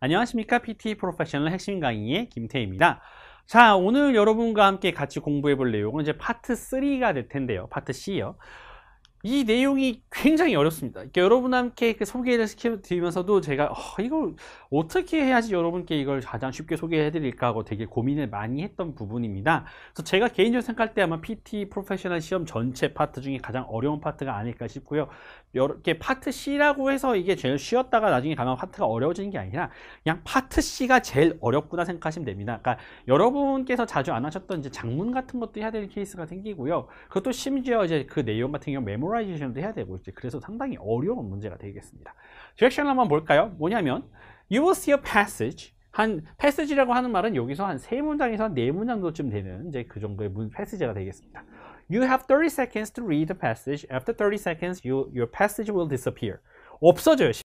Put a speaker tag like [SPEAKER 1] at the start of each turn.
[SPEAKER 1] 안녕하십니까 PT 프로페셔널 핵심 강의의 김태희입니다 자 오늘 여러분과 함께 같이 공부해 볼 내용은 이제 파트 3가 될 텐데요 파트 C요 이 내용이 굉장히 어렵습니다. 그러니까 여러분께 그 소개를 시켜드리면서도 제가 어, 이걸 어떻게 해야지 여러분께 이걸 가장 쉽게 소개해드릴까 하고 되게 고민을 많이 했던 부분입니다. 그래서 제가 개인적으로 생각할 때 아마 PT 프로페셔널 시험 전체 파트 중에 가장 어려운 파트가 아닐까 싶고요. 이렇게 파트 C라고 해서 이게 제일 쉬웠다가 나중에 가면 파트가 어려워지는 게 아니라 그냥 파트 C가 제일 어렵구나 생각하시면 됩니다. 그러니까 여러분께서 자주 안 하셨던 이제 장문 같은 것도 해야 될 케이스가 생기고요. 그것도 심지어 이제 그 내용 같은 경우 메모 메모라이제이션도 해야 되고 이제 그래서 상당히 어려운 문제가 되겠습니다. 디렉션을 한번 볼까요? 뭐냐면 You will see a passage 한 패스지라고 하는 말은 여기서 한 세 문장에서 한네 문장도쯤 되는 이제 그 정도의 문, 패스지가 되겠습니다. You have 30 seconds to read the passage. After 30 seconds, you, your passage will disappear. 없어져요.